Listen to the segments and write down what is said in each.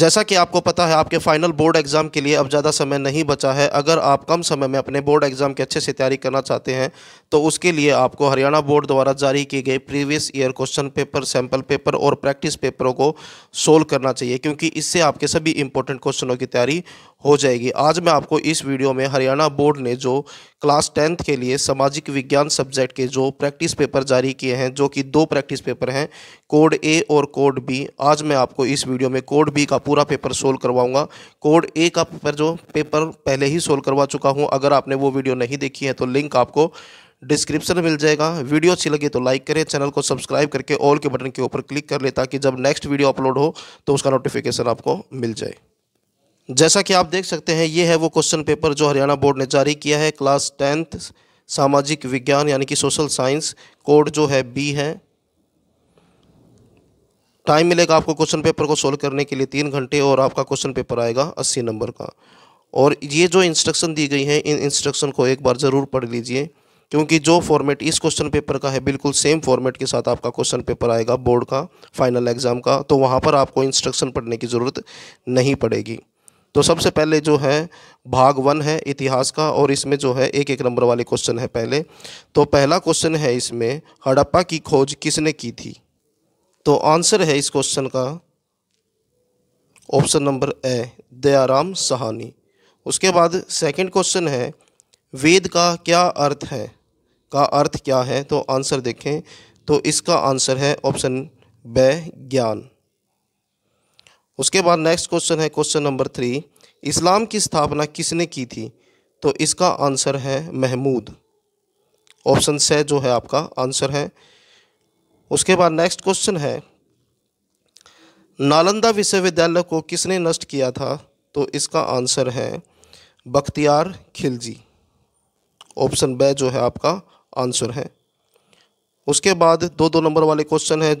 जैसा कि आपको पता है आपके फाइनल बोर्ड एग्ज़ाम के लिए अब ज़्यादा समय नहीं बचा है अगर आप कम समय में अपने बोर्ड एग्ज़ाम की अच्छे से तैयारी करना चाहते हैं तो उसके लिए आपको हरियाणा बोर्ड द्वारा जारी किए गए previous year question paper sample paper और प्रैक्टिस पेपरों को सोल्व करना चाहिए क्योंकि इससे आपके सभी इंपॉर्टेंट क्वेश्चनों की तैयारी हो जाएगी आज मैं आपको इस वीडियो में हरियाणा बोर्ड ने जो क्लास टेंथ के लिए सामाजिक विज्ञान सब्जेक्ट के जो प्रैक्टिस पेपर जारी किए हैं जो कि दो प्रैक्टिस पेपर हैं कोड ए और कोड बी आज मैं आपको इस वीडियो में कोड बी का पूरा पेपर सोल्व करवाऊंगा कोड ए का पेपर जो पेपर पहले ही सोल्व करवा चुका हूँ अगर आपने वो वीडियो नहीं देखी है तो लिंक आपको डिस्क्रिप्शन मिल जाएगा वीडियो अच्छी लगे तो लाइक करें चैनल को सब्सक्राइब करके ऑल के बटन के ऊपर क्लिक कर ले ताकि जब नेक्स्ट वीडियो अपलोड हो तो उसका नोटिफिकेशन आपको मिल जाए जैसा कि आप देख सकते हैं ये है वो क्वेश्चन पेपर जो हरियाणा बोर्ड ने जारी किया है क्लास टेंथ सामाजिक विज्ञान यानी कि सोशल साइंस कोड जो है बी है टाइम मिलेगा आपको क्वेश्चन पेपर को सोल्व करने के लिए तीन घंटे और आपका क्वेश्चन पेपर आएगा अस्सी नंबर का और ये जो इंस्ट्रक्शन दी गई है इन इंस्ट्रक्शन को एक बार ज़रूर पढ़ लीजिए क्योंकि जो फॉर्मेट इस क्वेश्चन पेपर का है बिल्कुल सेम फॉर्मेट के साथ आपका क्वेश्चन पेपर आएगा बोर्ड का फाइनल एग्ज़ाम का तो वहाँ पर आपको इंस्ट्रक्शन पढ़ने की ज़रूरत नहीं पड़ेगी तो सबसे पहले जो है भाग वन है इतिहास का और इसमें जो है एक एक नंबर वाले क्वेश्चन है पहले तो पहला क्वेश्चन है इसमें हड़प्पा की खोज किसने की थी तो आंसर है इस क्वेश्चन का option number A Dayaram Sahni उसके बाद सेकंड क्वेश्चन है वेद का क्या अर्थ है का अर्थ क्या है तो आंसर देखें तो इसका आंसर है ऑप्शन ब ज्ञान उसके बाद नेक्स्ट क्वेश्चन है क्वेश्चन नंबर थ्री इस्लाम की स्थापना किसने की थी तो इसका आंसर है महमूद ऑप्शन से जो है आपका आंसर है उसके बाद नेक्स्ट क्वेश्चन है नालंदा विश्वविद्यालय को किसने नष्ट किया था तो इसका आंसर है बख्तियार खिलजी ऑप्शन ब जो है आपका आंसर है उसके बाद दो दो नंबर वाले क्वेश्चन है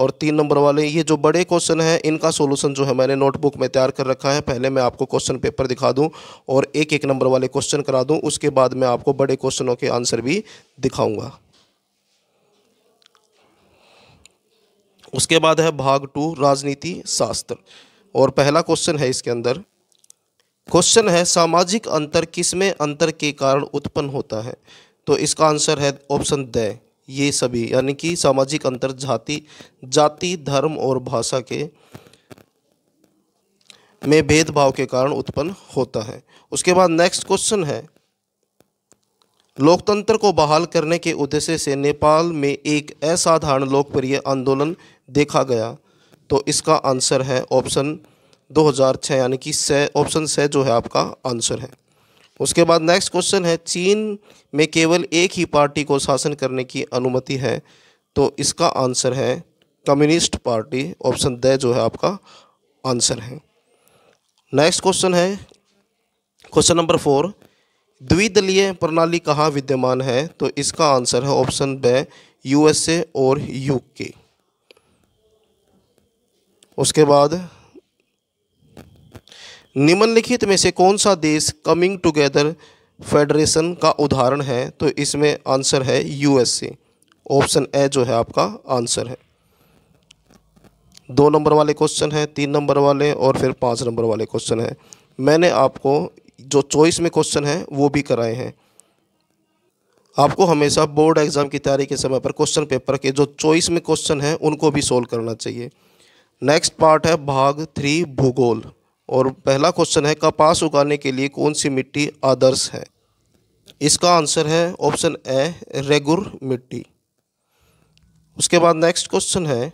और तीन नंबर वाले ये जो बड़े क्वेश्चन हैं इनका सोलूशन जो है मैंने नोटबुक में तैयार कर रखा है पहले मैं आपको क्वेश्चन पेपर दिखा दूं और एक एक नंबर वाले क्वेश्चन करा दूं उसके बाद मैं आपको बड़े क्वेश्चनों के आंसर भी दिखाऊंगा उसके बाद है भाग टू राजनीति शास्त्र और पहला क्वेश्चन है इसके अंदर क्वेश्चन है सामाजिक अंतर किसमें अंतर के कारण उत्पन्न होता है तो इसका आंसर है ऑप्शन द ये सभी यानी कि सामाजिक अंतर जाति जाति धर्म और भाषा के में भेदभाव के कारण उत्पन्न होता है उसके बाद नेक्स्ट क्वेश्चन है लोकतंत्र को बहाल करने के उद्देश्य से नेपाल में एक असाधारण लोकप्रिय आंदोलन देखा गया तो इसका आंसर है ऑप्शन 2006 यानी कि स ऑप्शन स जो है आपका आंसर है उसके बाद नेक्स्ट क्वेश्चन है चीन में केवल एक ही पार्टी को शासन करने की अनुमति है तो इसका आंसर है कम्युनिस्ट पार्टी ऑप्शन द जो है आपका आंसर है नेक्स्ट क्वेश्चन है क्वेश्चन नंबर फोर द्विदलीय प्रणाली कहाँ विद्यमान है तो इसका आंसर है ऑप्शन ब यूएसए और यूके उसके बाद निम्नलिखित में से कौन सा देश कमिंग टुगेदर फेडरेशन का उदाहरण है तो इसमें आंसर है यूएसए ऑप्शन ए जो है आपका आंसर है दो नंबर वाले क्वेश्चन है तीन नंबर वाले और फिर पाँच नंबर वाले क्वेश्चन है मैंने आपको जो चॉइस में क्वेश्चन है वो भी कराए हैं आपको हमेशा बोर्ड एग्ज़ाम की तैयारी के समय पर क्वेश्चन पेपर के जो चॉइस में क्वेश्चन है उनको भी सोल्व करना चाहिए नेक्स्ट पार्ट है भाग थ्री भूगोल और पहला क्वेश्चन है कपास उगाने के लिए कौन सी मिट्टी आदर्श है इसका आंसर है ऑप्शन ए रेगुर मिट्टी उसके बाद नेक्स्ट क्वेश्चन है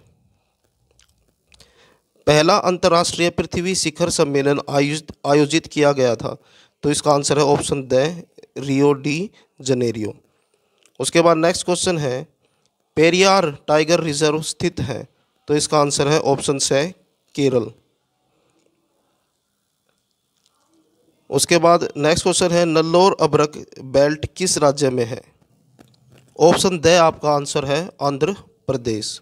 पहला अंतर्राष्ट्रीय पृथ्वी शिखर सम्मेलन आयोजित आयोजित किया गया था तो इसका आंसर है ऑप्शन द रियो डी जनेरियो उसके बाद नेक्स्ट क्वेश्चन है पेरियार टाइगर रिजर्व स्थित है तो इसका आंसर है ऑप्शन से केरल उसके बाद नेक्स्ट क्वेश्चन है नल्लोर अब्रक बेल्ट किस राज्य में है ऑप्शन द आपका आंसर है आंध्र प्रदेश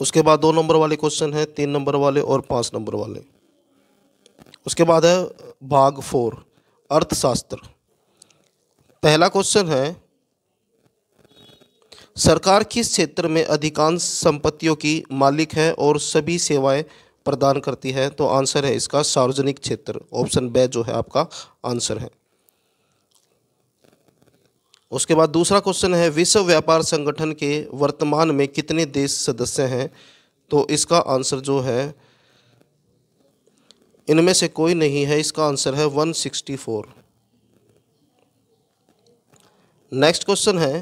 उसके बाद दो नंबर वाले क्वेश्चन है तीन नंबर वाले और पांच नंबर वाले उसके बाद है भाग फोर अर्थशास्त्र पहला क्वेश्चन है सरकार किस क्षेत्र में अधिकांश संपत्तियों की मालिक है और सभी सेवाएं प्रदान करती है तो आंसर है इसका सार्वजनिक क्षेत्र ऑप्शन बे जो है आपका आंसर है उसके बाद दूसरा क्वेश्चन है विश्व व्यापार संगठन के वर्तमान में कितने देश सदस्य हैं तो इसका आंसर जो है इनमें से कोई नहीं है इसका आंसर है 164 नेक्स्ट क्वेश्चन है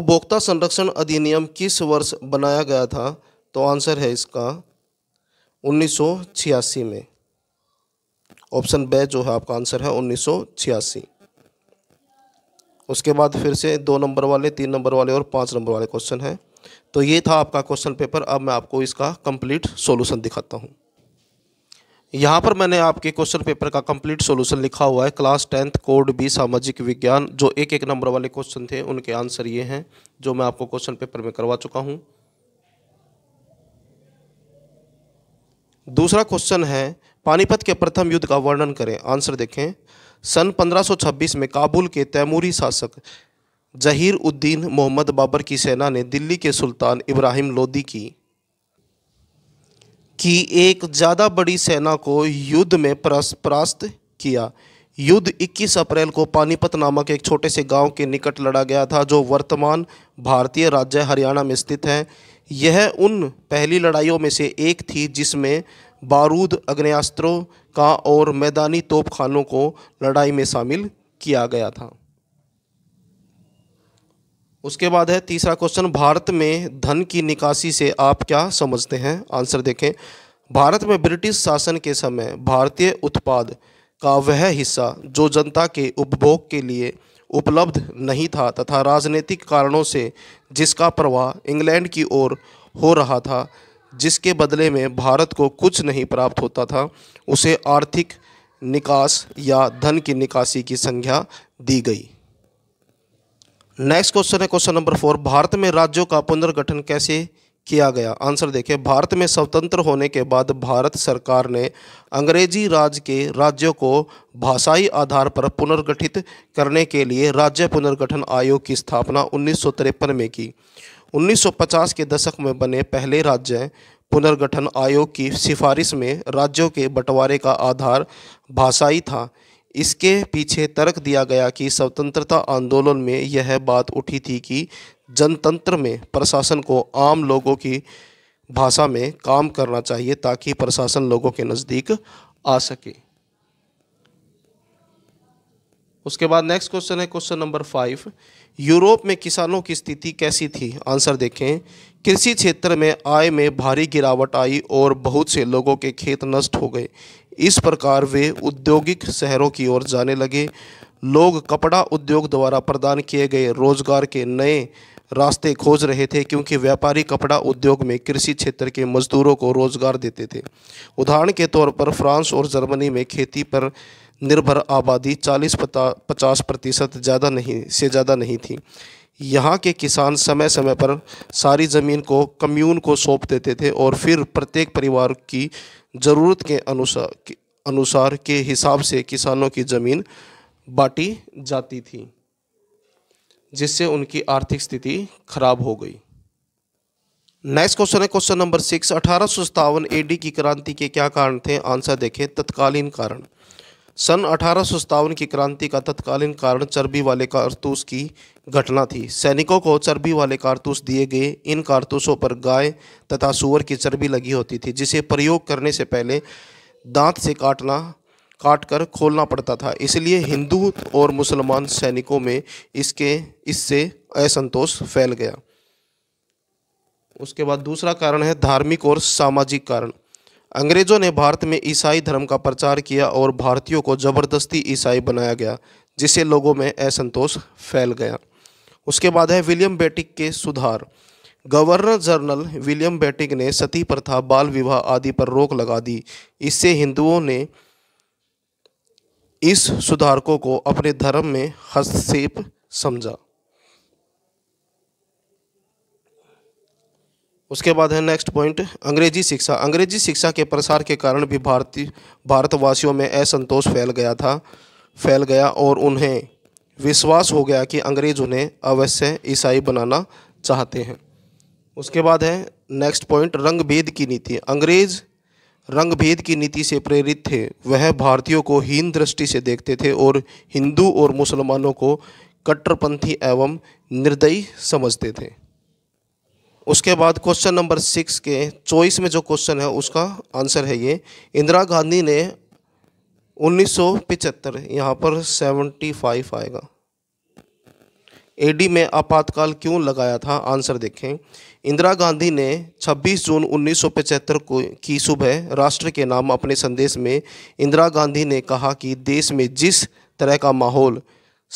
उपभोक्ता संरक्षण अधिनियम किस वर्ष बनाया गया था तो आंसर है इसका 1986 में ऑप्शन बे जो है आपका आंसर है 1986 उसके बाद फिर से दो नंबर वाले तीन नंबर वाले और पाँच नंबर वाले क्वेश्चन हैं तो ये था आपका क्वेश्चन पेपर अब मैं आपको इसका कंप्लीट सॉल्यूशन दिखाता हूँ यहाँ पर मैंने आपके क्वेश्चन पेपर का कंप्लीट सॉल्यूशन लिखा हुआ है क्लास टेंथ कोड बी सामाजिक विज्ञान जो एक एक नंबर वाले क्वेश्चन थे उनके आंसर ये हैं जो मैं आपको क्वेश्चन पेपर में करवा चुका हूँ दूसरा क्वेश्चन है पानीपत के प्रथम युद्ध का वर्णन करें आंसर देखें सन 1526 में काबुल के तैमूरी शासक जहीर उद्दीन मोहम्मद बाबर की सेना ने दिल्ली के सुल्तान इब्राहिम लोदी की कि एक ज़्यादा बड़ी सेना को युद्ध में परास्त किया युद्ध 21 अप्रैल को पानीपत नामक एक छोटे से गांव के निकट लड़ा गया था जो वर्तमान भारतीय राज्य हरियाणा में स्थित है यह उन पहली लड़ाइयों में से एक थी जिसमें बारूद अग्नयास्त्रों का और मैदानी तोपखानों को लड़ाई में शामिल किया गया था उसके बाद है तीसरा क्वेश्चन भारत में धन की निकासी से आप क्या समझते हैं आंसर देखें भारत में ब्रिटिश शासन के समय भारतीय उत्पाद का वह हिस्सा जो जनता के उपभोग के लिए उपलब्ध नहीं था तथा राजनीतिक कारणों से जिसका प्रवाह इंग्लैंड की ओर हो रहा था जिसके बदले में भारत को कुछ नहीं प्राप्त होता था उसे आर्थिक निकास या धन की निकासी की संख्या दी गई नेक्स्ट क्वेश्चन है क्वेश्चन नंबर फोर भारत में राज्यों का पुनर्गठन कैसे किया गया आंसर देखें भारत में स्वतंत्र होने के बाद भारत सरकार ने अंग्रेजी राज के राज्यों को भाषाई आधार पर पुनर्गठित करने के लिए राज्य पुनर्गठन आयोग की स्थापना उन्नीस में की 1950 के दशक में बने पहले राज्य पुनर्गठन आयोग की सिफारिश में राज्यों के बंटवारे का आधार भाषाई था इसके पीछे तर्क दिया गया कि स्वतंत्रता आंदोलन में यह बात उठी थी कि जनतंत्र में प्रशासन को आम लोगों की भाषा में काम करना चाहिए ताकि प्रशासन लोगों के नज़दीक आ सके उसके बाद नेक्स्ट क्वेश्चन है क्वेश्चन नंबर फाइव यूरोप में किसानों की स्थिति कैसी थी आंसर देखें कृषि क्षेत्र में आय में भारी गिरावट आई और बहुत से लोगों के खेत नष्ट हो गए इस प्रकार वे औद्योगिक शहरों की ओर जाने लगे लोग कपड़ा उद्योग द्वारा प्रदान किए गए रोजगार के नए रास्ते खोज रहे थे क्योंकि व्यापारी कपड़ा उद्योग में कृषि क्षेत्र के मजदूरों को रोजगार देते थे उदाहरण के तौर पर फ्रांस और जर्मनी में खेती पर निर्भर आबादी 40 पचास प्रतिशत ज़्यादा नहीं से ज़्यादा नहीं थी यहाँ के किसान समय समय पर सारी ज़मीन को कम्यून को सौंप देते थे और फिर प्रत्येक परिवार की ज़रूरत के अनुसार अनुसार के हिसाब से किसानों की ज़मीन बांटी जाती थी जिससे उनकी आर्थिक स्थिति खराब हो गई नेक्स्ट क्वेश्चन है क्वेश्चन नंबर सिक्स अठारह सौ सतावन एडी की क्रांति के क्या कारण थे आंसर देखें तत्कालीन कारण सन अठारह सौ सत्तावन की क्रांति का तत्कालीन कारण चर्बी वाले कारतूस की घटना थी सैनिकों को चर्बी वाले कारतूस दिए गए इन कारतूसों पर गाय तथा सुअर की चर्बी लगी होती थी जिसे प्रयोग करने से पहले दांत से काटना काट कर खोलना पड़ता था इसलिए हिंदू और मुसलमान सैनिकों में इसके इससे असंतोष फैल गया उसके बाद दूसरा कारण है धार्मिक और सामाजिक कारण अंग्रेजों ने भारत में ईसाई धर्म का प्रचार किया और भारतीयों को जबरदस्ती ईसाई बनाया गया जिससे लोगों में असंतोष फैल गया उसके बाद है विलियम बेटिक के सुधार गवर्नर जनरल विलियम बेटिक ने सती प्रथा बाल विवाह आदि पर रोक लगा दी इससे हिंदुओं ने इस सुधारकों को अपने धर्म में हस्तक्षेप समझा उसके बाद है नेक्स्ट पॉइंट अंग्रेजी शिक्षा अंग्रेजी शिक्षा के प्रसार के कारण भी भारतीय भारतवासियों में असंतोष फैल गया था फैल गया और उन्हें विश्वास हो गया कि अंग्रेज उन्हें अवश्य ईसाई बनाना चाहते हैं उसके बाद है नेक्स्ट पॉइंट रंग भेद की नीति अंग्रेज रंगभेद की नीति से प्रेरित थे वह भारतीयों को हीन दृष्टि से देखते थे और हिंदू और मुसलमानों को कट्टरपंथी एवं निर्दयी समझते थे उसके बाद क्वेश्चन नंबर सिक्स के चौबीस में जो क्वेश्चन है उसका आंसर है ये इंदिरा गांधी ने उन्नीस सौ यहाँ पर सेवेंटी फाइव आएगा एडी में आपातकाल क्यों लगाया था आंसर देखें इंदिरा गांधी ने 26 जून 1975 को की सुबह राष्ट्र के नाम अपने संदेश में इंदिरा गांधी ने कहा कि देश में जिस तरह का माहौल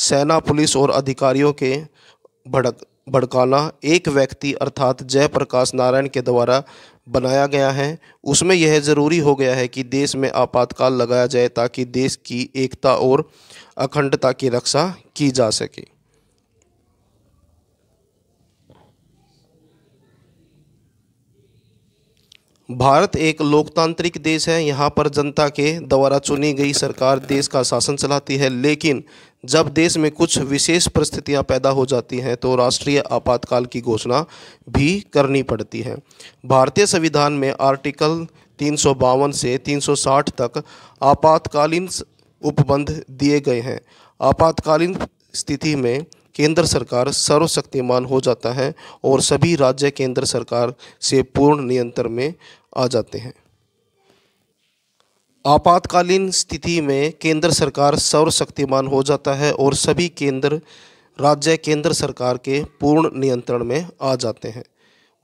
सेना पुलिस और अधिकारियों के भड़क भड़काना एक व्यक्ति अर्थात जयप्रकाश नारायण के द्वारा बनाया गया है उसमें यह ज़रूरी हो गया है कि देश में आपातकाल लगाया जाए ताकि देश की एकता और अखंडता की रक्षा की जा सके भारत एक लोकतांत्रिक देश है यहाँ पर जनता के द्वारा चुनी गई सरकार देश का शासन चलाती है लेकिन जब देश में कुछ विशेष परिस्थितियाँ पैदा हो जाती हैं तो राष्ट्रीय आपातकाल की घोषणा भी करनी पड़ती है भारतीय संविधान में आर्टिकल तीन से 360 तक आपातकालीन उपबंध दिए गए हैं आपातकालीन स्थिति में केंद्र सरकार सर्वशक्तिमान हो जाता है और सभी राज्य केंद्र सरकार से पूर्ण नियंत्रण में आ जाते हैं आपातकालीन स्थिति में केंद्र सरकार सर्वशक्तिमान हो जाता है और सभी केंद्र राज्य केंद्र सरकार के पूर्ण नियंत्रण में आ जाते हैं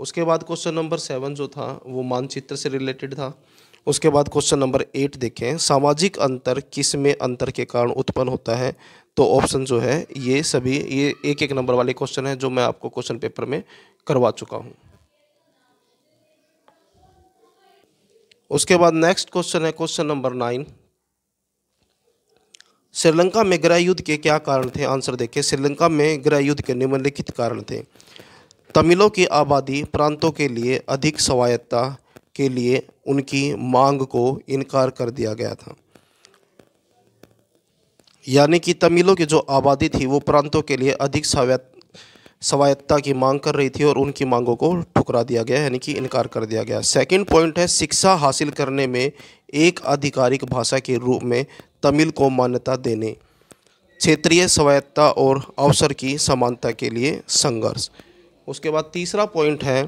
उसके बाद क्वेश्चन नंबर सेवन जो था वो मानचित्र से रिलेटेड था उसके बाद क्वेश्चन नंबर एट देखें सामाजिक अंतर किस में अंतर के कारण उत्पन्न होता है तो ऑप्शन जो है ये सभी ये एक एक नंबर वाले क्वेश्चन हैं जो मैं आपको क्वेश्चन पेपर में करवा चुका हूँ उसके बाद नेक्स्ट क्वेश्चन है क्वेश्चन नंबर नाइन श्रीलंका में ग्रह युद्ध के क्या कारण थे आंसर देखें श्रीलंका में ग्रह युद्ध के निम्नलिखित कारण थे तमिलों की आबादी प्रांतों के लिए अधिक स्वायत्ता के लिए उनकी मांग को इनकार कर दिया गया था यानी कि तमिलों की जो आबादी थी वो प्रांतों के लिए अधिक स्वायत्ता की मांग कर रही थी और उनकी मांगों को ठुकरा दिया गया यानी कि इनकार कर दिया गया सेकंड पॉइंट है शिक्षा हासिल करने में एक आधिकारिक भाषा के रूप में तमिल को मान्यता देने क्षेत्रीय स्वायत्ता और अवसर की समानता के लिए संघर्ष उसके बाद तीसरा पॉइंट है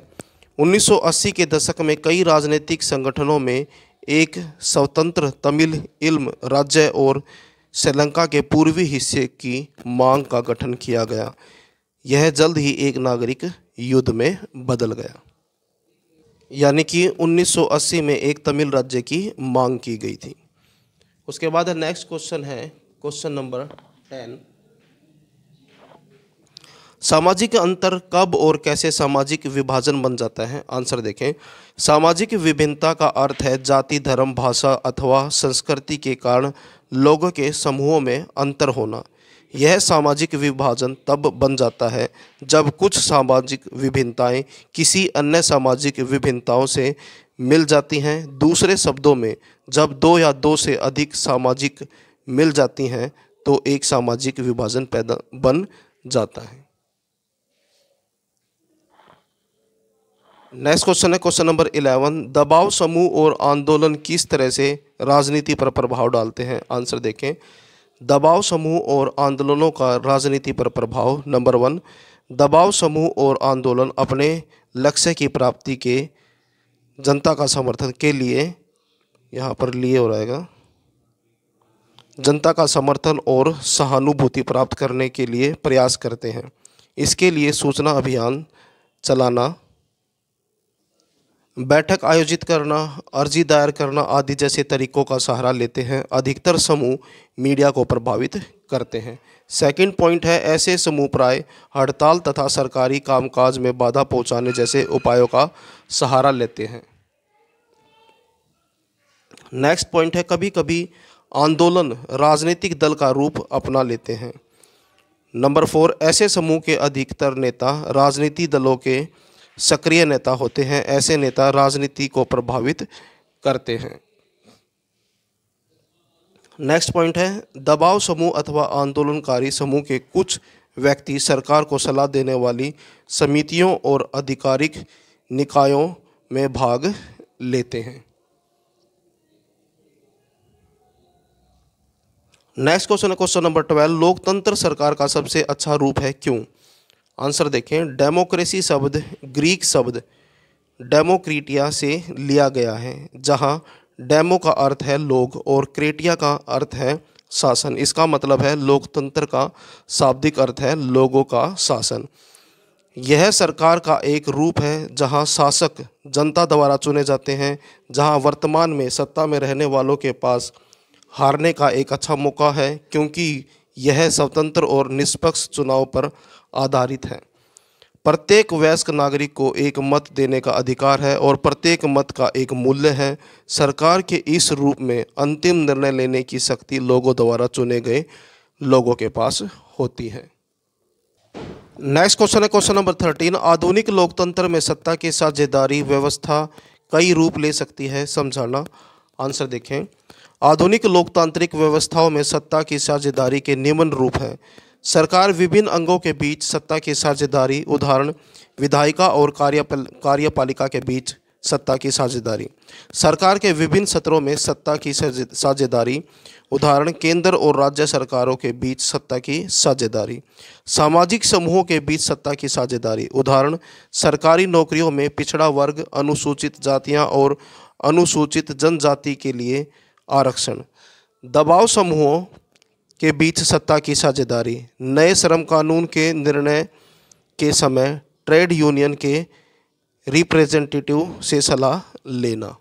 1980 के दशक में कई राजनीतिक संगठनों में एक स्वतंत्र तमिल इल्म राज्य और श्रीलंका के पूर्वी हिस्से की मांग का गठन किया गया यह जल्द ही एक नागरिक युद्ध में बदल गया यानी कि 1980 में एक तमिल राज्य की मांग की गई थी उसके बाद नेक्स्ट क्वेश्चन है क्वेश्चन नंबर टेन सामाजिक अंतर कब और कैसे सामाजिक विभाजन बन जाता है आंसर देखें सामाजिक विभिन्नता का अर्थ है जाति धर्म भाषा अथवा संस्कृति के कारण लोगों के समूहों में अंतर होना यह सामाजिक विभाजन तब बन जाता है जब कुछ सामाजिक विभिन्नताएं किसी अन्य सामाजिक विभिन्नताओं से मिल जाती हैं दूसरे शब्दों में जब दो या दो से अधिक सामाजिक मिल जाती हैं तो एक सामाजिक विभाजन पैदा बन जाता है नेक्स्ट क्वेश्चन है क्वेश्चन नंबर इलेवन दबाव समूह और आंदोलन किस तरह से राजनीति पर प्रभाव डालते हैं आंसर देखें दबाव समूह और आंदोलनों का राजनीति पर प्रभाव नंबर वन दबाव समूह और आंदोलन अपने लक्ष्य की प्राप्ति के जनता का समर्थन के लिए यहाँ पर लिए हो रहेगा जनता का समर्थन और सहानुभूति प्राप्त करने के लिए प्रयास करते हैं इसके लिए सूचना अभियान चलाना बैठक आयोजित करना अर्जी दायर करना आदि जैसे तरीकों का सहारा लेते हैं अधिकतर समूह मीडिया को प्रभावित करते हैं सेकंड पॉइंट है ऐसे समूह प्राय हड़ताल तथा सरकारी कामकाज में बाधा पहुंचाने जैसे उपायों का सहारा लेते हैं नेक्स्ट पॉइंट है कभी कभी आंदोलन राजनीतिक दल का रूप अपना लेते हैं नंबर फोर ऐसे समूह के अधिकतर नेता राजनीति दलों के सक्रिय नेता होते हैं ऐसे नेता राजनीति को प्रभावित करते हैं नेक्स्ट पॉइंट है दबाव समूह अथवा आंदोलनकारी समूह के कुछ व्यक्ति सरकार को सलाह देने वाली समितियों और आधिकारिक निकायों में भाग लेते हैं नेक्स्ट क्वेश्चन है क्वेश्चन नंबर ट्वेल्व लोकतंत्र सरकार का सबसे अच्छा रूप है क्यों आंसर देखें डेमोक्रेसी शब्द ग्रीक शब्द डेमोक्रेटिया से लिया गया है जहां डेमो का अर्थ है लोग और क्रेटिया का अर्थ है शासन इसका मतलब है लोकतंत्र का शाब्दिक अर्थ है लोगों का शासन यह सरकार का एक रूप है जहां शासक जनता द्वारा चुने जाते हैं जहां वर्तमान में सत्ता में रहने वालों के पास हारने का एक अच्छा मौका है क्योंकि यह स्वतंत्र और निष्पक्ष चुनाव पर आधारित हैं प्रत्येक वयस्क नागरिक को एक मत देने का अधिकार है और प्रत्येक मत का एक मूल्य है सरकार के इस रूप में अंतिम निर्णय लेने की शक्ति लोगों द्वारा चुने गए लोगों के पास होती है नेक्स्ट क्वेश्चन है क्वेश्चन नंबर थर्टीन आधुनिक लोकतंत्र में सत्ता की साझेदारी व्यवस्था कई रूप ले सकती है समझाना आंसर देखें आधुनिक लोकतांत्रिक व्यवस्थाओं में सत्ता की साझेदारी के निम्न रूप हैं सरकार विभिन्न अंगों के बीच सत्ता की साझेदारी उदाहरण विधायिका और कार्यपाल कार्यपालिका के बीच सत्ता की साझेदारी सरकार के विभिन्न सत्रों में सत्ता की साझेदारी उदाहरण केंद्र और राज्य सरकारों के बीच सत्ता की साझेदारी सामाजिक समूहों के बीच सत्ता की साझेदारी उदाहरण सरकारी नौकरियों में पिछड़ा वर्ग अनुसूचित जातियां और अनुसूचित जनजाति के लिए आरक्षण दबाव समूहों के बीच सत्ता की साझेदारी नए श्रम कानून के निर्णय के समय ट्रेड यूनियन के रिप्रेजेंटेटिव से सलाह लेना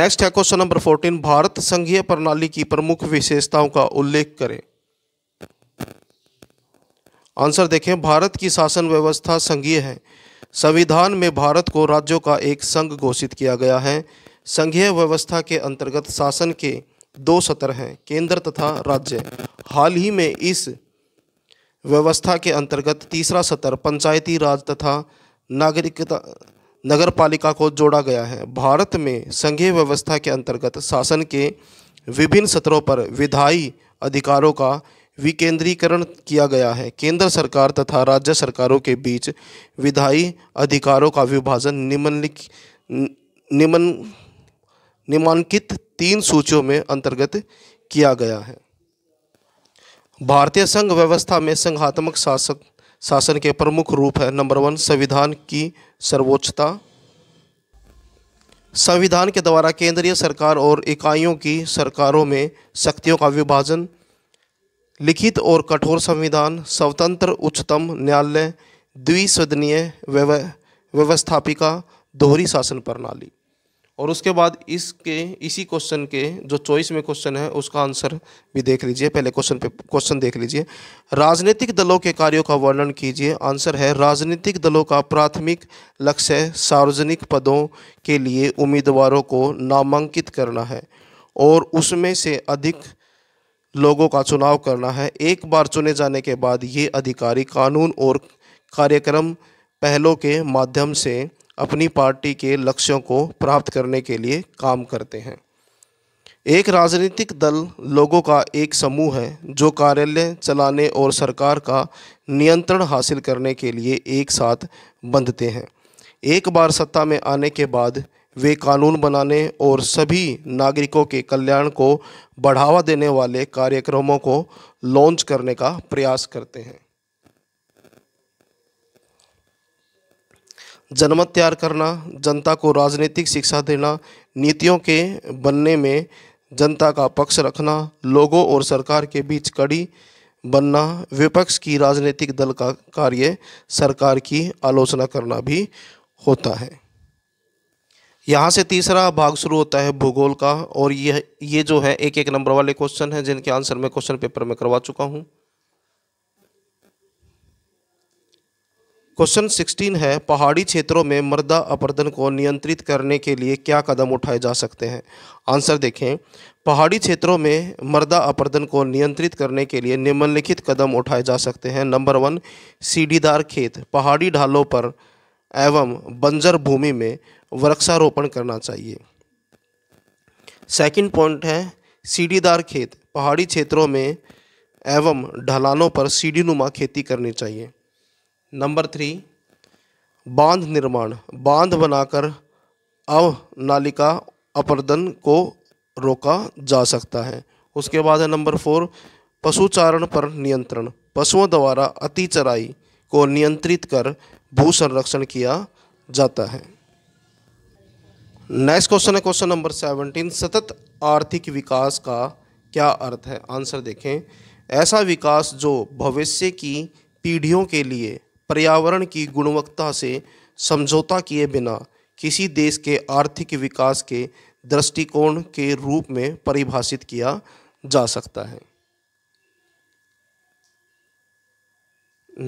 नेक्स्ट है क्वेश्चन नंबर फोर्टीन भारत संघीय प्रणाली की प्रमुख विशेषताओं का उल्लेख करें आंसर देखें भारत की शासन व्यवस्था संघीय है संविधान में भारत को राज्यों का एक संघ घोषित किया गया है संघीय व्यवस्था के अंतर्गत शासन के दो सतर हैं केंद्र तथा राज्य हाल ही में इस व्यवस्था के अंतर्गत तीसरा सतर पंचायती राज तथा नागरिकता नगर पालिका को जोड़ा गया है भारत में संघीय व्यवस्था के अंतर्गत शासन के विभिन्न सत्रों पर विधायी अधिकारों का विकेंद्रीकरण किया गया है केंद्र सरकार तथा राज्य सरकारों के बीच विधायी अधिकारों का विभाजन निम्नलिखित निम्न निमांकित तीन सूचियों में अंतर्गत किया गया है भारतीय संघ व्यवस्था में संघात्मक शासक शासन के प्रमुख रूप है नंबर वन संविधान की सर्वोच्चता संविधान के द्वारा केंद्रीय सरकार और इकाइयों की सरकारों में शक्तियों का विभाजन लिखित और कठोर संविधान स्वतंत्र उच्चतम न्यायालय द्विसदनीय व्यवस्थापिका दोहरी शासन प्रणाली और उसके बाद इसके इसी क्वेश्चन के जो चॉइस में क्वेश्चन है उसका आंसर भी देख लीजिए पहले क्वेश्चन पे क्वेश्चन देख लीजिए राजनीतिक दलों के कार्यों का वर्णन कीजिए आंसर है राजनीतिक दलों का प्राथमिक लक्ष्य सार्वजनिक पदों के लिए उम्मीदवारों को नामांकित करना है और उसमें से अधिक लोगों का चुनाव करना है एक बार चुने जाने के बाद ये अधिकारी कानून और कार्यक्रम पहलों के माध्यम से अपनी पार्टी के लक्ष्यों को प्राप्त करने के लिए काम करते हैं एक राजनीतिक दल लोगों का एक समूह है जो कार्यालय चलाने और सरकार का नियंत्रण हासिल करने के लिए एक साथ बंधते हैं एक बार सत्ता में आने के बाद वे कानून बनाने और सभी नागरिकों के कल्याण को बढ़ावा देने वाले कार्यक्रमों को लॉन्च करने का प्रयास करते हैं जनमत तैयार करना जनता को राजनीतिक शिक्षा देना नीतियों के बनने में जनता का पक्ष रखना लोगों और सरकार के बीच कड़ी बनना विपक्ष की राजनीतिक दल का कार्य सरकार की आलोचना करना भी होता है यहाँ से तीसरा भाग शुरू होता है भूगोल का और यह ये जो है एक एक नंबर वाले क्वेश्चन हैं जिनके आंसर मैं क्वेश्चन पेपर में करवा चुका हूँ क्वेश्चन 16 है पहाड़ी क्षेत्रों में मृदा अपर्दन को नियंत्रित करने के लिए क्या कदम उठाए जा सकते हैं आंसर देखें पहाड़ी क्षेत्रों में मृदा अपर्दन को नियंत्रित करने के लिए निम्नलिखित कदम उठाए जा सकते हैं नंबर वन सीढ़ीदार खेत पहाड़ी ढालों पर एवं बंजर भूमि में वृक्षारोपण करना चाहिए सेकंड पॉइंट है सीढ़ीदार खेत पहाड़ी क्षेत्रों में एवं ढलानों पर सीढ़ीनुमा खेती करनी चाहिए नंबर थ्री बांध निर्माण बांध बनाकर नालिका अपर्दन को रोका जा सकता है उसके बाद है नंबर फोर पशुचारण पर नियंत्रण पशुओं द्वारा अति चराई को नियंत्रित कर भू संरक्षण किया जाता है नेक्स्ट क्वेश्चन है क्वेश्चन नंबर सेवनटीन सतत आर्थिक विकास का क्या अर्थ है आंसर देखें ऐसा विकास जो भविष्य की पीढ़ियों के लिए पर्यावरण की गुणवत्ता से समझौता किए बिना किसी देश के आर्थिक विकास के दृष्टिकोण के रूप में परिभाषित किया जा सकता है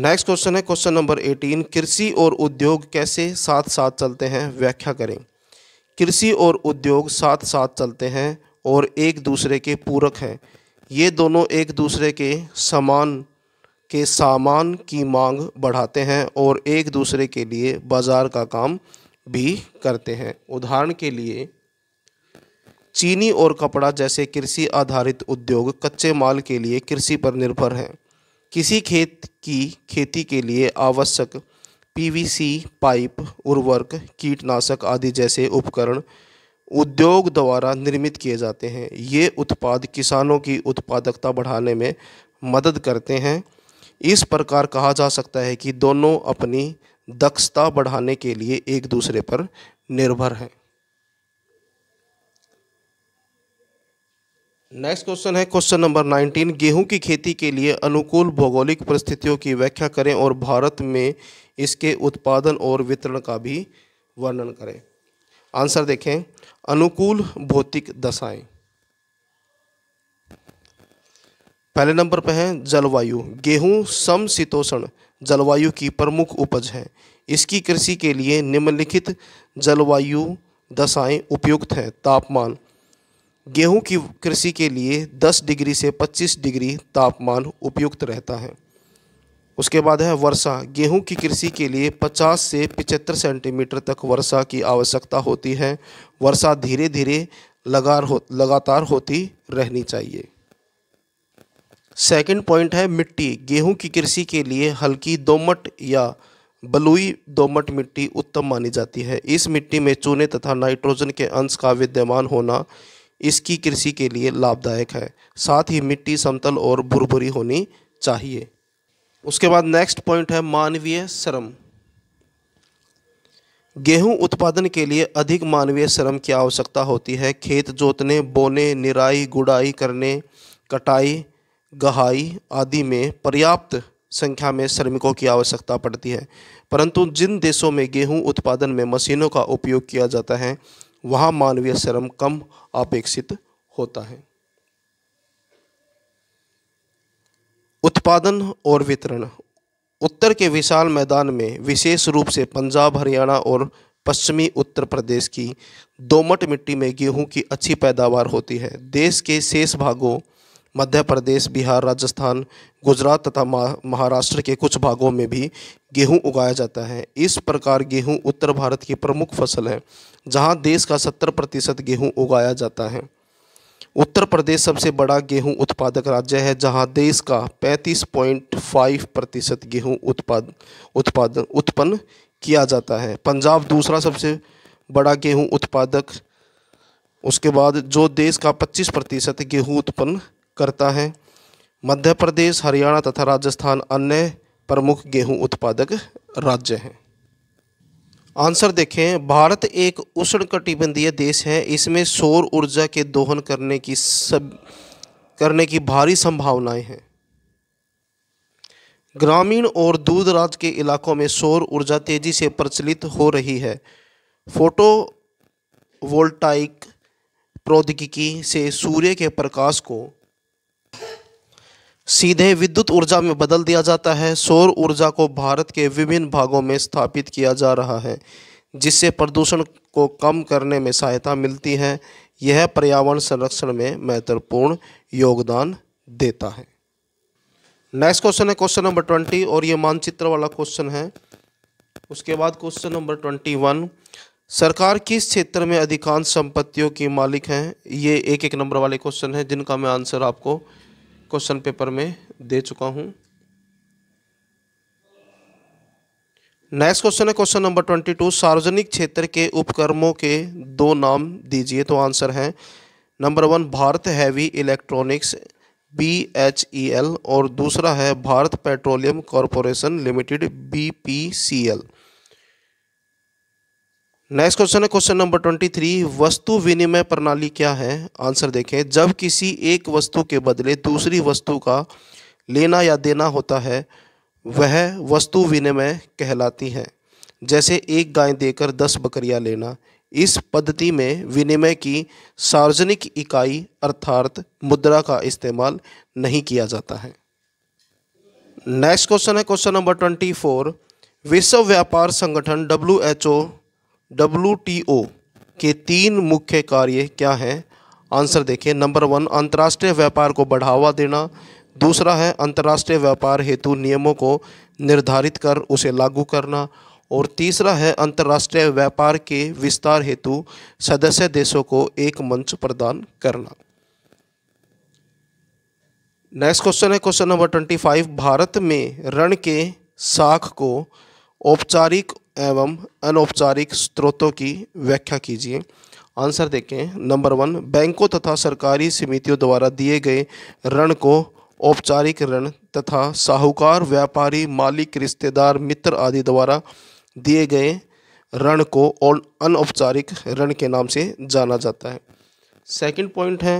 नेक्स्ट क्वेश्चन है क्वेश्चन नंबर एटीन कृषि और उद्योग कैसे साथ साथ चलते हैं व्याख्या करें कृषि और उद्योग साथ साथ चलते हैं और एक दूसरे के पूरक हैं ये दोनों एक दूसरे के समान के सामान की मांग बढ़ाते हैं और एक दूसरे के लिए बाज़ार का काम भी करते हैं उदाहरण के लिए चीनी और कपड़ा जैसे कृषि आधारित उद्योग कच्चे माल के लिए कृषि पर निर्भर हैं किसी खेत की खेती के लिए आवश्यक पीवीसी पाइप उर्वरक कीटनाशक आदि जैसे उपकरण उद्योग द्वारा निर्मित किए जाते हैं ये उत्पाद किसानों की उत्पादकता बढ़ाने में मदद करते हैं इस प्रकार कहा जा सकता है कि दोनों अपनी दक्षता बढ़ाने के लिए एक दूसरे पर निर्भर हैं नेक्स्ट क्वेश्चन है क्वेश्चन नंबर 19 गेहूं की खेती के लिए अनुकूल भौगोलिक परिस्थितियों की व्याख्या करें और भारत में इसके उत्पादन और वितरण का भी वर्णन करें आंसर देखें अनुकूल भौतिक दशाएं पहले नंबर पर है जलवायु गेहूं समशीतोषण जलवायु की प्रमुख उपज है इसकी कृषि के लिए निम्नलिखित जलवायु दशाएं उपयुक्त हैं तापमान गेहूं की कृषि के लिए 10 डिग्री से 25 डिग्री तापमान उपयुक्त रहता है उसके बाद है वर्षा गेहूं की कृषि के लिए 50 से 75 सेंटीमीटर तक वर्षा की आवश्यकता होती है वर्षा धीरे धीरे लगातार हो लगातार होती रहनी चाहिए सेकंड पॉइंट है मिट्टी गेहूं की कृषि के लिए हल्की दोमट या बलुई दोमट मिट्टी उत्तम मानी जाती है इस मिट्टी में चूने तथा नाइट्रोजन के अंश का विद्यमान होना इसकी कृषि के लिए लाभदायक है साथ ही मिट्टी समतल और भुरभुरी होनी चाहिए उसके बाद नेक्स्ट पॉइंट है मानवीय श्रम गेहूं उत्पादन के लिए अधिक मानवीय श्रम की आवश्यकता होती है खेत जोतने बोने निराई गुड़ाई करने कटाई गहाई आदि में पर्याप्त संख्या में श्रमिकों की आवश्यकता पड़ती है परंतु जिन देशों में गेहूं उत्पादन में मशीनों का उपयोग किया जाता है वहां मानवीय श्रम कम अपेक्षित होता है उत्पादन और वितरण उत्तर के विशाल मैदान में विशेष रूप से पंजाब हरियाणा और पश्चिमी उत्तर प्रदेश की दोमट मिट्टी में गेहूं की अच्छी पैदावार होती है देश के शेष भागों मध्य प्रदेश बिहार राजस्थान गुजरात तथा महाराष्ट्र के कुछ भागों में भी गेहूं उगाया जाता है इस प्रकार गेहूं उत्तर भारत की प्रमुख फसल है जहां देश का 70 प्रतिशत गेहूँ उगाया जाता है उत्तर प्रदेश सबसे बड़ा गेहूं उत्पादक राज्य है जहां देश का 35.5 प्रतिशत गेहूँ उत्पाद उत्पादन उत्पन्न किया जाता है पंजाब दूसरा सबसे बड़ा गेहूँ उत्पादक उसके बाद जो देश का 25 प्रतिशत गेहूँ उत्पन्न करता है मध्य प्रदेश हरियाणा तथा राजस्थान अन्य प्रमुख गेहूं उत्पादक राज्य हैं आंसर देखें भारत एक उष्ण कटिबंधीय देश है इसमें सौर ऊर्जा के दोहन करने की सब करने की भारी संभावनाएं हैं ग्रामीण और दूरदराज के इलाकों में सौर ऊर्जा तेजी से प्रचलित हो रही है फोटो वोल्टाइक प्रौद्योगिकी से सूर्य के प्रकाश को सीधे विद्युत ऊर्जा में बदल दिया जाता है सौर ऊर्जा को भारत के विभिन्न भागों में स्थापित किया जा रहा है जिससे प्रदूषण को कम करने में सहायता मिलती है यह पर्यावरण संरक्षण में महत्वपूर्ण योगदान देता है नेक्स्ट क्वेश्चन है क्वेश्चन नंबर ट्वेंटी और ये मानचित्र वाला क्वेश्चन है उसके बाद क्वेश्चन नंबर ट्वेंटी वन सरकार किस क्षेत्र में अधिकांश संपत्तियों की मालिक हैं ये एक एक नंबर वाले क्वेश्चन है जिनका मैं आंसर आपको क्वेश्चन पेपर में दे चुका हूं नेक्स्ट क्वेश्चन है क्वेश्चन नंबर ट्वेंटी टू सार्वजनिक क्षेत्र के उपक्रमों के दो नाम दीजिए तो आंसर है number one Bharat heavy electronics B H E L और दूसरा है Bharat petroleum corporation limited B P C L next question है क्वेश्चन नंबर ट्वेंटी थ्री वस्तु विनिमय प्रणाली क्या है आंसर देखें जब किसी एक वस्तु के बदले दूसरी वस्तु का लेना या देना होता है वह वस्तु विनिमय कहलाती है जैसे एक गाय देकर दस बकरियां लेना इस पद्धति में विनिमय की सार्वजनिक इकाई अर्थात मुद्रा का इस्तेमाल नहीं किया जाता है नेक्स्ट क्वेश्चन है क्वेश्चन नंबर ट्वेंटी फोर विश्व व्यापार संगठन डब्ल्यू डब्ल्यू के तीन मुख्य कार्य क्या हैं आंसर देखिए नंबर वन अंतर्राष्ट्रीय व्यापार को बढ़ावा देना दूसरा है अंतर्राष्ट्रीय व्यापार हेतु नियमों को निर्धारित कर उसे लागू करना और तीसरा है अंतर्राष्ट्रीय व्यापार के विस्तार हेतु सदस्य देशों को एक मंच प्रदान करना नेक्स्ट क्वेश्चन है question number twenty five Bharat में ऋण के साख को औपचारिक एवं अनौपचारिक स्रोतों की व्याख्या कीजिए आंसर देखें नंबर वन बैंकों तथा सरकारी समितियों द्वारा दिए गए ऋण को औपचारिक ऋण तथा साहूकार व्यापारी मालिक रिश्तेदार मित्र आदि द्वारा दिए गए ऋण को और अनौपचारिक ऋण के नाम से जाना जाता है सेकंड पॉइंट है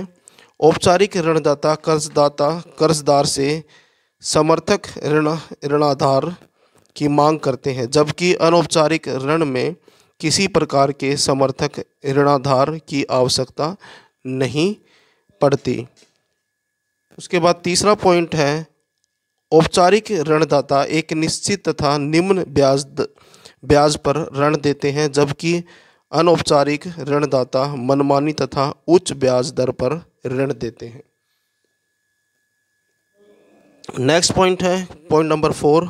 औपचारिक ऋणदाता कर्जदाता कर्जदार से समर्थक ऋण ऋणाधार की मांग करते हैं जबकि अनौपचारिक ऋण में किसी प्रकार के समर्थक ऋणाधार की आवश्यकता नहीं पड़ती उसके बाद तीसरा पॉइंट है औपचारिक ऋणदाता एक निश्चित तथा निम्न ब्याज ब्याज पर ऋण देते हैं जबकि अनौपचारिक ऋणदाता मनमानी तथा उच्च ब्याज दर पर ऋण देते हैं नेक्स्ट पॉइंट है पॉइंट नंबर फोर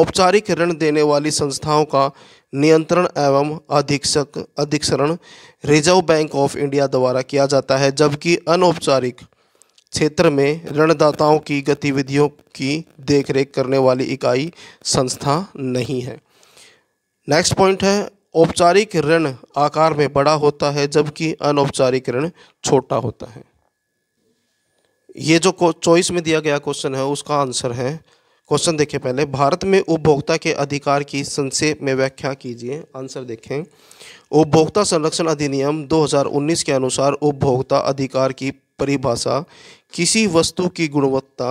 औपचारिक ऋण देने वाली संस्थाओं का नियंत्रण एवं अधीक्षक अधीक्षण रिजर्व बैंक ऑफ इंडिया द्वारा किया जाता है जबकि अनौपचारिक क्षेत्र में ऋणदाताओं की गतिविधियों की देखरेख करने वाली इकाई संस्था नहीं है नेक्स्ट पॉइंट है औपचारिक ऋण आकार में बड़ा होता है जबकि अनौपचारिक ऋण छोटा होता है ये जो चॉइस में दिया गया क्वेश्चन है उसका आंसर है क्वेश्चन देखें पहले भारत में उपभोक्ता के अधिकार की संक्षेप में व्याख्या कीजिए आंसर देखें उपभोक्ता संरक्षण अधिनियम 2019 के अनुसार उपभोक्ता अधिकार की परिभाषा किसी वस्तु की गुणवत्ता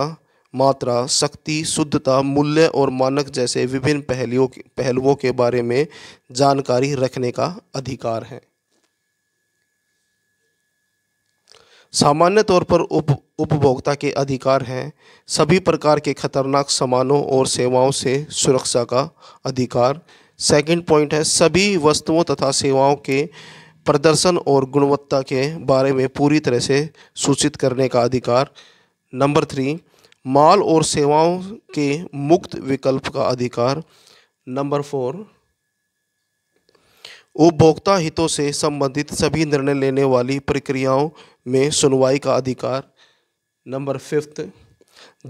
मात्रा शक्ति शुद्धता मूल्य और मानक जैसे विभिन्न पहलुओं पहलुओं के बारे में जानकारी रखने का अधिकार है सामान्य तौर पर उप उपभोक्ता के अधिकार हैं सभी प्रकार के खतरनाक सामानों और सेवाओं से सुरक्षा का अधिकार सेकंड पॉइंट है सभी वस्तुओं तथा सेवाओं के प्रदर्शन और गुणवत्ता के बारे में पूरी तरह से सूचित करने का अधिकार नंबर थ्री माल और सेवाओं के मुक्त विकल्प का अधिकार नंबर फोर उपभोक्ता हितों से संबंधित सभी निर्णय लेने वाली प्रक्रियाओं में सुनवाई का अधिकार नंबर फिफ्थ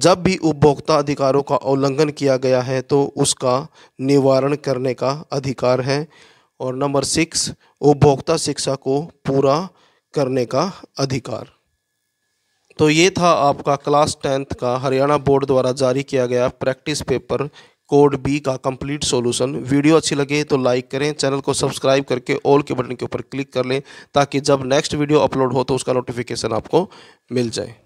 जब भी उपभोक्ता अधिकारों का उल्लंघन किया गया है तो उसका निवारण करने का अधिकार है और नंबर सिक्स उपभोक्ता शिक्षा को पूरा करने का अधिकार तो ये था आपका क्लास टेंथ का हरियाणा बोर्ड द्वारा जारी किया गया प्रैक्टिस पेपर कोड बी का कंप्लीट सॉल्यूशन वीडियो अच्छी लगे तो लाइक करें चैनल को सब्सक्राइब करके ऑल के बटन के ऊपर क्लिक कर लें ताकि जब नेक्स्ट वीडियो अपलोड हो तो उसका नोटिफिकेशन आपको मिल जाए